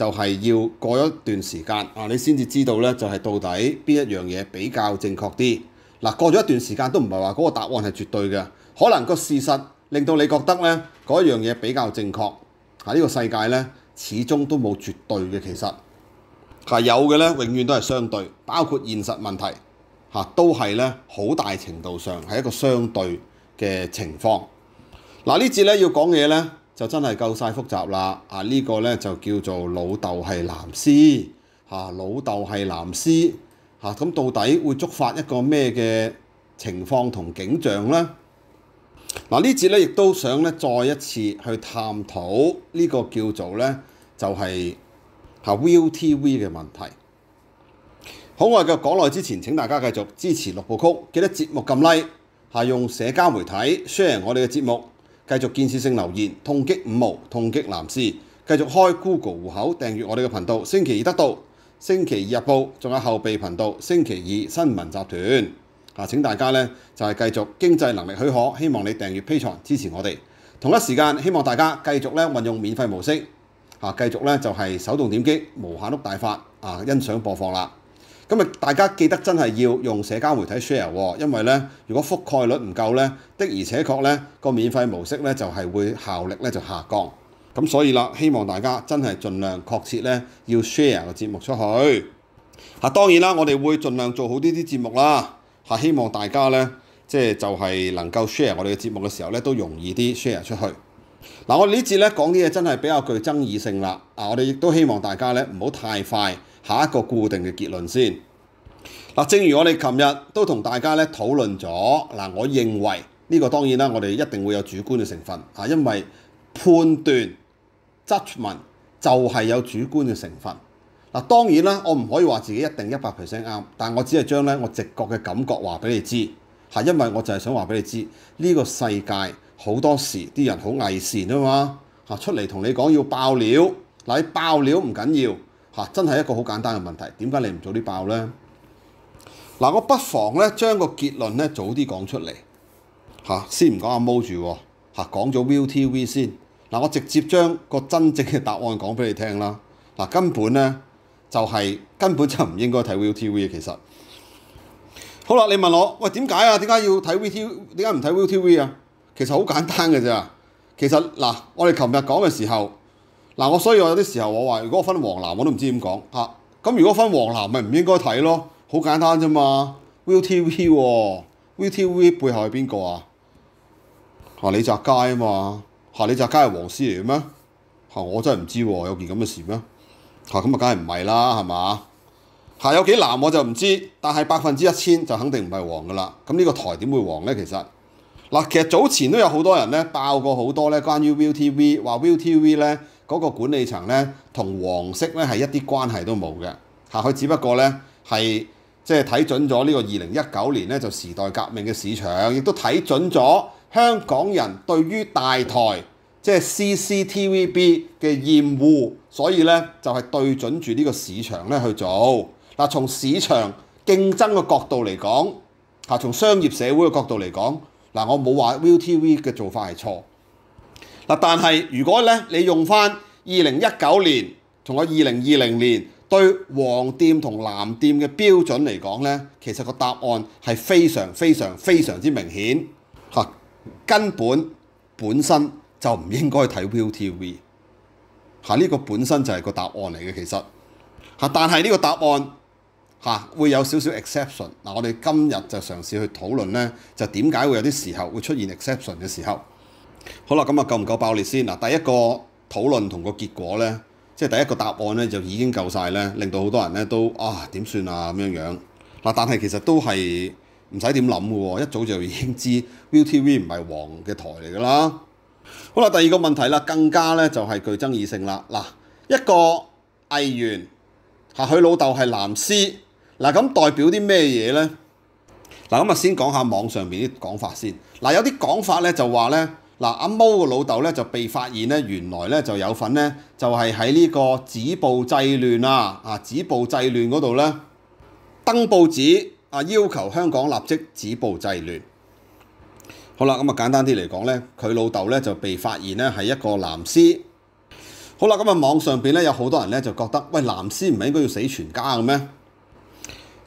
就係要過一段時間啊，你先至知道咧，就係到底邊一樣嘢比較正確啲。嗱，過咗一段時間都唔係話嗰個答案係絕對嘅，可能個事實令到你覺得咧嗰一樣嘢比較正確。喺呢個世界咧，始終都冇絕對嘅，其實係有嘅咧，永遠都係相對。包括現實問題嚇，都係咧好大程度上係一個相對嘅情況。嗱呢節咧要講嘢咧。就真係夠晒複雜啦！啊，呢個呢就叫做老豆係藍絲嚇，老豆係藍絲嚇，咁到底會觸發一個咩嘅情況同景象呢？嗱，呢節呢亦都想呢再一次去探討呢個叫做呢就係嚇 Will TV 嘅問題。好，我嘅講耐之前，請大家繼續支持六部曲，記得節目撳 like，係用社交媒體 share 我哋嘅節目。繼續建設性留言，痛擊五毛，痛擊男士。繼續開 Google 户口訂閱我哋嘅頻道。星期二得到，星期二日報，仲有後備頻道星期二新聞集團。啊，請大家呢，就係繼續經濟能力許可，希望你訂閱批財支持我哋。同一時間，希望大家繼續咧運用免費模式，啊，繼續咧就係手動點擊無限碌大法啊，欣賞播放啦。咁啊！大家記得真係要用社交媒體 share 喎，因為咧，如果覆蓋率唔夠咧，的而且確咧個免費模式咧就係會效力咧就下降。咁所以啦，希望大家真係盡量確切咧要 share 個節目出去。嚇，當然啦，我哋會盡量做好呢啲節目啦。嚇，希望大家咧即係就係能夠 share 我哋嘅節目嘅時候咧都容易啲 share 出去。嗱，我呢節咧講啲嘢真係比較具爭議性啦。啊，我哋亦都希望大家咧唔好太快下一個固定嘅結論先。嗱，正如我哋琴日都同大家咧討論咗，嗱，我認為呢個當然啦，我哋一定會有主觀嘅成分啊，因為判斷 judgement 就係有主觀嘅成分。嗱，當然啦，我唔可以話自己一定一百 percent 啱，但我只係將咧我直覺嘅感覺話俾你知，係因為我就係想話俾你知呢個世界。好多時啲人好偽善啊嘛嚇出嚟同你講要爆料嗱，爆料唔緊要嚇，真係一個好簡單嘅問題。點解你唔早啲爆呢？嗱，我不妨咧將個結論咧早啲講出嚟嚇，先唔講阿 m o 住嚇，講咗 Will T V 先嗱，我直接將個真正嘅答案講俾你聽啦嗱，根本咧就係根本就唔應該睇 Will T V 其實好啦，你問我喂點解啊？點解要睇 Will T V？點解唔睇 Will T V 啊？其實好簡單嘅啫。其實嗱，我哋琴日講嘅時候，嗱我所以我有啲時候我話，如果分黃藍我都唔知點講嚇。咁如果分黃藍咪唔應該睇咯，好簡單啫嘛。Will TV 喎，Will TV 背後係邊個啊？啊李澤楷啊嘛，嚇李澤楷係黃絲嚟嘅咩？嚇我真係唔知喎，有件咁嘅事咩？嚇咁啊，梗係唔係啦，係嘛？嚇有幾藍我就唔知，但係百分之一千就肯定唔係黃噶啦。咁呢個台點會黃咧？其實？嗱，其實早前都有好多人咧爆過好多咧，關於 Will T V 話 Will T V 咧嗰個管理層咧同黃色咧係一啲關係都冇嘅，嚇佢只不過咧係即係睇準咗呢個二零一九年咧就時代革命嘅市場，亦都睇準咗香港人對於大台即係 C C T V B 嘅厭惡，所以咧就係對準住呢個市場咧去做嗱。從市場競爭嘅角度嚟講，嚇從商業社會嘅角度嚟講。嗱，我冇話 Will TV 嘅做法係錯。嗱，但係如果咧你用翻二零一九年同我二零二零年對黃店同藍店嘅標準嚟講咧，其實個答案係非常非常非常之明顯嚇，根本本身就唔應該睇 Will TV 嚇，呢個本身就係個答案嚟嘅其實嚇，但係呢個答案。嚇，會有少少 exception。嗱，我哋今日就嘗試去討論咧，就點解會有啲時候會出現 exception 嘅時候。好啦，咁啊夠唔夠爆裂先？嗱，第一個討論同個結果咧，即係第一個答案咧，就已經夠晒咧，令到好多人咧都啊點算啊咁樣樣。嗱，但係其實都係唔使點諗嘅喎，一早就已經知 U T V 唔係黃嘅台嚟噶啦。好啦，第二個問題啦，更加咧就係具爭議性啦。嗱，一個藝員嚇佢老豆係藍絲。嗱咁代表啲咩嘢咧？嗱咁啊，先講下網上面啲講法先。嗱有啲講法咧就話咧，嗱阿毛個老豆咧就被發現咧，原來咧就有份咧，就係喺呢個止暴制亂啊啊止暴制亂嗰度咧登報紙啊，要求香港立即止暴制亂。好啦，咁啊簡單啲嚟講咧，佢老豆咧就被發現咧係一個藍絲。好啦，咁啊網上面咧有好多人咧就覺得喂藍絲唔係應該要死全家嘅咩？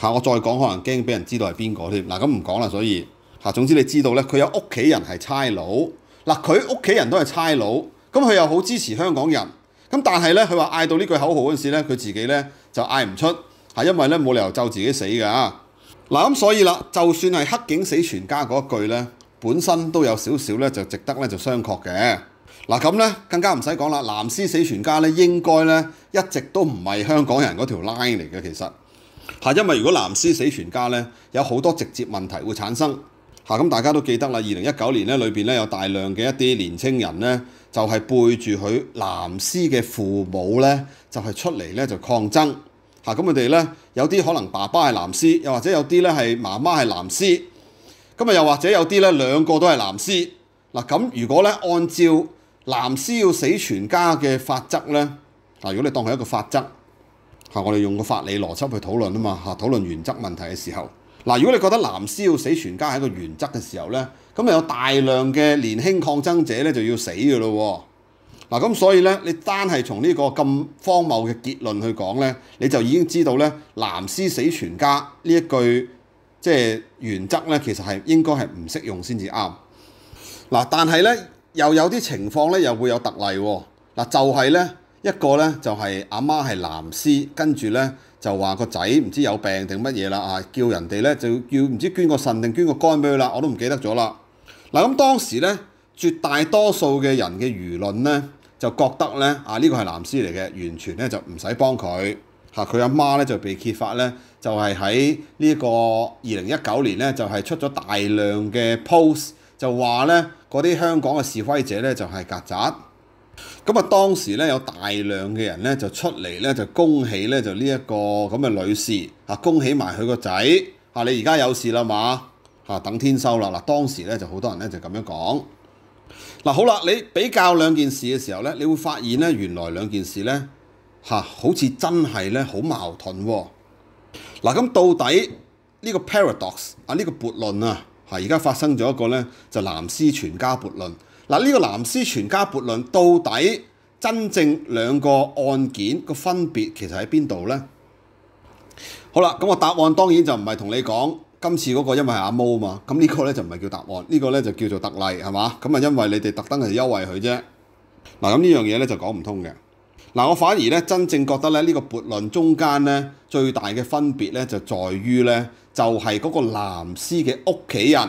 嚇！我再講可能驚俾人知道係邊個添嗱咁唔講啦，所以嚇總之你知道咧，佢有屋企人係差佬嗱，佢屋企人都係差佬，咁佢又好支持香港人，咁但係咧佢話嗌到呢句口號嗰陣時咧，佢自己咧就嗌唔出，係因為咧冇理由就自己死㗎嗱咁所以啦，就算係黑警死全家嗰一句咧，本身都有少少咧就值得咧就商榷嘅嗱咁咧更加唔使講啦，藍絲死全家咧應該咧一直都唔係香港人嗰條 line 嚟嘅其實。嚇！因為如果男屍死全家咧，有好多直接問題會產生嚇。咁大家都記得啦，二零一九年咧，裏邊咧有大量嘅一啲年青人咧，就係背住佢男屍嘅父母咧，就係出嚟咧就抗爭嚇。咁佢哋咧有啲可能爸爸係男屍，又或者有啲咧係媽媽係男屍。咁啊又或者有啲咧兩個都係男屍嗱。咁如果咧按照男屍要死全家嘅法則咧，嗱，如果你當係一個法則。嚇！我哋用個法理邏輯去討論啊嘛嚇！討論原則問題嘅時候，嗱如果你覺得南絲要死全家係一個原則嘅時候咧，咁有大量嘅年輕抗爭者咧就要死嘅咯喎！嗱咁所以咧，你單係從呢個咁荒謬嘅結論去講咧，你就已經知道咧，南絲死全家呢一句即係原則咧，其實係應該係唔適用先至啱。嗱，但係咧又有啲情況咧又會有特例喎！嗱就係咧。一個咧就係阿媽係男絲，跟住咧就話個仔唔知有病定乜嘢啦啊！叫人哋咧就要唔知捐個腎定捐個肝俾佢啦，我都唔記得咗啦。嗱咁當時咧絕大多數嘅人嘅輿論咧就覺得咧啊呢個係男絲嚟嘅，完全咧就唔使幫佢嚇佢阿媽咧就被揭發咧就係喺呢個二零一九年咧就係出咗大量嘅 post 就話咧嗰啲香港嘅示威者咧就係曱甴。咁啊，当时咧有大量嘅人咧就出嚟咧就恭喜咧就呢一个咁嘅女士啊，恭喜埋佢个仔啊！你而家有事啦嘛，吓等天收啦嗱！当时咧就好多人咧就咁样讲嗱，好啦，你比较两件事嘅时候咧，你会发现咧原来两件事咧吓好似真系咧好矛盾嗱。咁到底呢个 paradox 啊呢个悖论啊吓而家发生咗一个咧就男尸全家悖论。嗱，呢個藍絲全家撥論到底真正兩個案件個分別其實喺邊度呢？好啦，咁我答案當然就唔係同你講今次嗰個因為係阿毛啊嘛，咁呢個咧就唔係叫答案，呢個咧就叫做特例係嘛？咁啊因為你哋特登係優惠佢啫。嗱，咁呢樣嘢咧就講唔通嘅。嗱，我反而咧真正覺得咧呢個撥論中間咧最大嘅分別咧就在於咧就係嗰個藍絲嘅屋企人。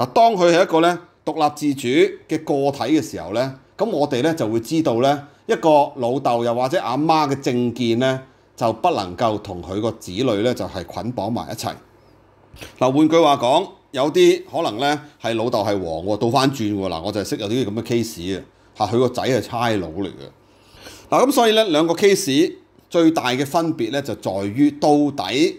嗱，當佢係一個咧獨立自主嘅個體嘅時候咧，咁我哋咧就會知道咧，一個老豆又或者阿媽嘅政見咧，就不能夠同佢個子女咧就係捆綁埋一齊。嗱，換句話講，有啲可能咧係老豆係黃喎，倒翻轉喎。嗱，我就係識有啲咁嘅 case 啊，嚇佢個仔係差佬嚟嘅。嗱，咁所以咧兩個 case 最大嘅分別咧就在於到底。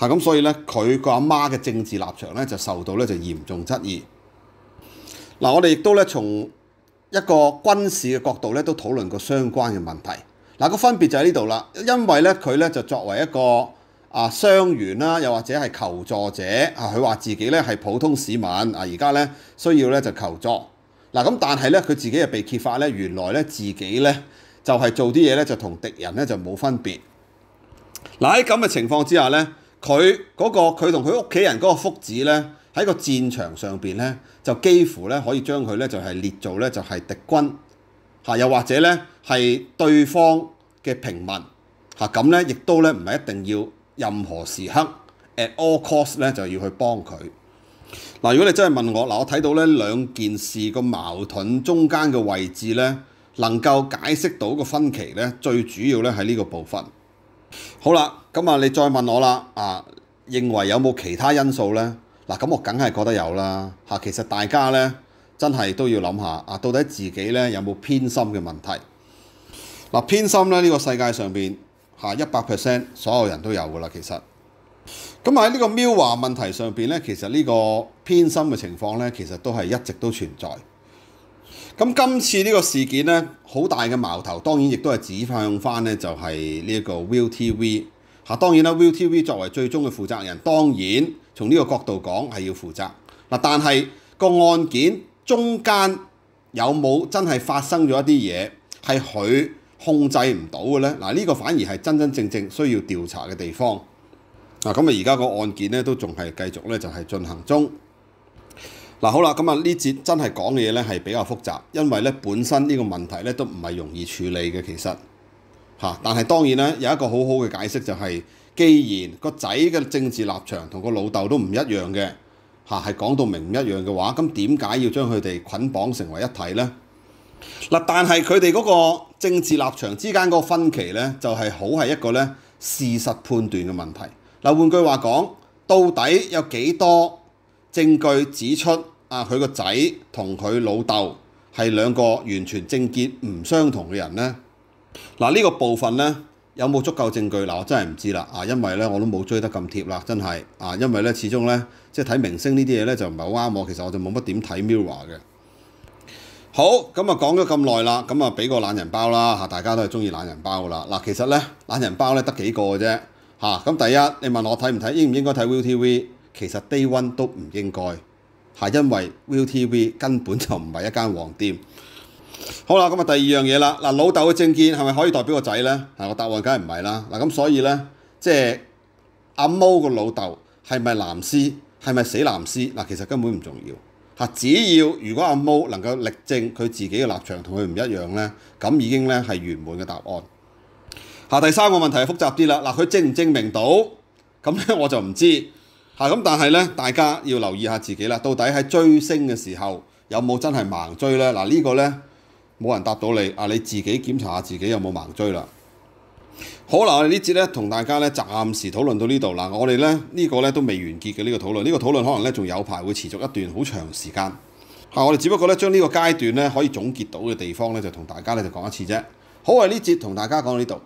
嚇咁，所以咧，佢個阿媽嘅政治立場咧，就受到咧就嚴重質疑。嗱，我哋亦都咧從一個軍事嘅角度咧，都討論過相關嘅問題。嗱，個分別就喺呢度啦，因為咧佢咧就作為一個啊傷員啦，又或者係求助者啊，佢話自己咧係普通市民啊，而家咧需要咧就求助。嗱，咁但係咧，佢自己又被揭發咧，原來咧自己咧就係做啲嘢咧，就同敵人咧就冇分別。嗱，喺咁嘅情況之下咧。佢嗰個佢同佢屋企人嗰個福祉咧，喺個戰場上邊咧，就幾乎咧可以將佢咧就係列做咧就係敵軍嚇，又或者咧係對方嘅平民嚇，咁咧亦都咧唔係一定要任何時刻 at all cost 咧就要去幫佢嗱。如果你真係問我嗱，我睇到咧兩件事個矛盾中間嘅位置咧，能夠解釋到個分歧咧，最主要咧喺呢個部分。好啦，咁啊，你再问我啦，啊，认为有冇其他因素呢？嗱，咁我梗系觉得有啦吓。其实大家呢，真系都要谂下啊，到底自己呢有冇偏心嘅问题？嗱，偏心咧呢个世界上边吓一百 percent 所有人都有噶啦。其实咁喺呢个喵話问题上边呢，其实呢个偏心嘅情况呢，其实都系一直都存在。咁今次呢個事件呢，好大嘅矛頭，當然亦都係指向翻呢，就係呢一個 Will TV。嚇，當然啦，Will TV 作為最終嘅負責人，當然從呢個角度講係要負責。嗱，但係個案件中間有冇真係發生咗一啲嘢係佢控制唔到嘅呢？嗱，呢個反而係真真正正需要調查嘅地方。嗱，咁啊，而家個案件呢，都仲係繼續呢，就係進行中。嗱好啦，咁啊呢節真係講嘅嘢咧係比較複雜，因為咧本身呢個問題咧都唔係容易處理嘅，其實嚇。但係當然咧有一個好好嘅解釋就係，既然個仔嘅政治立場同個老豆都唔一樣嘅嚇，係講到明唔一樣嘅話，咁點解要將佢哋捆綁成為一體咧？嗱，但係佢哋嗰個政治立場之間個分歧咧就係好係一個咧事實判斷嘅問題。嗱換句話講，到底有幾多？證據指出，啊，佢個仔同佢老豆係兩個完全政見唔相同嘅人呢？嗱，呢個部分呢，有冇足夠證據？嗱，我真係唔知啦。啊，因為呢，我都冇追得咁貼啦，真係。啊，因為呢，始終呢，即係睇明星呢啲嘢呢，就唔係好啱我，其實我就冇乜點睇 m i o r 嘅。好，咁啊講咗咁耐啦，咁啊俾個懶人包啦大家都係中意懶人包噶啦。嗱，其實呢，懶人包呢得幾個啫咁第一，你問我睇唔睇，應唔應該睇 Will TV？其實 Day One 都唔應該，係因為 Will TV 根本就唔係一間黃店。好啦，咁啊第二樣嘢啦，嗱老豆嘅證件係咪可以代表個仔呢？嗱個答案梗係唔係啦。嗱咁所以呢，即係阿毛個老豆係咪藍絲，係咪死藍絲？嗱，其實根本唔重要。只要如果阿毛能夠力證佢自己嘅立場同佢唔一樣呢，咁已經呢係圓滿嘅答案。嚇，第三個問題係複雜啲啦。嗱，佢證唔證明到？咁咧我就唔知。嚇！咁但係咧，大家要留意下自己啦。到底喺追星嘅時候，有冇真係盲追咧？嗱，呢個咧冇人答到你。啊，你自己檢查下自己有冇盲追啦。好啦，我哋呢節咧同大家咧暫時討論到呢度啦。我哋咧呢個咧都未完結嘅呢個討論，呢個討論可能咧仲有排會持續一段好長時間。嚇！我哋只不過咧將呢個階段咧可以總結到嘅地方咧，就同大家咧就講一次啫。好，我哋呢節同大家講呢度。